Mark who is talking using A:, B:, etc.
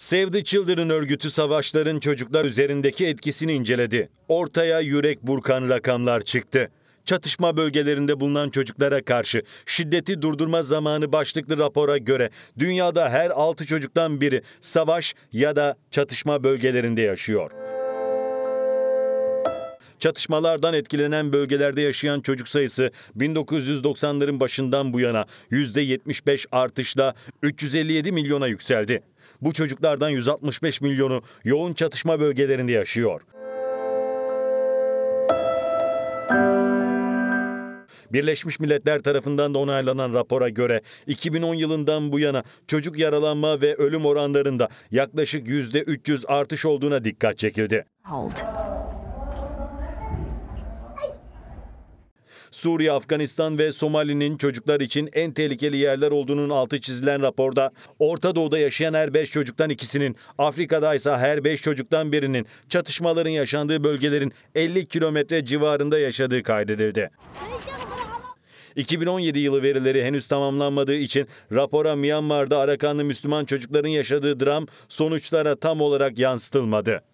A: Save the Children örgütü savaşların çocuklar üzerindeki etkisini inceledi. Ortaya yürek burkan rakamlar çıktı. Çatışma bölgelerinde bulunan çocuklara karşı şiddeti durdurma zamanı başlıklı rapora göre dünyada her 6 çocuktan biri savaş ya da çatışma bölgelerinde yaşıyor. Çatışmalardan etkilenen bölgelerde yaşayan çocuk sayısı 1990'ların başından bu yana %75 artışla 357 milyona yükseldi. Bu çocuklardan 165 milyonu yoğun çatışma bölgelerinde yaşıyor. Birleşmiş Milletler tarafından da onaylanan rapora göre 2010 yılından bu yana çocuk yaralanma ve ölüm oranlarında yaklaşık %300 artış olduğuna dikkat çekildi. Hold. Suriye, Afganistan ve Somali'nin çocuklar için en tehlikeli yerler olduğunun altı çizilen raporda Orta Doğu'da yaşayan her 5 çocuktan ikisinin, Afrika'da ise her 5 çocuktan birinin çatışmaların yaşandığı bölgelerin 50 kilometre civarında yaşadığı kaydedildi. 2017 yılı verileri henüz tamamlanmadığı için rapora Myanmar'da Arakanlı Müslüman çocukların yaşadığı dram sonuçlara tam olarak yansıtılmadı.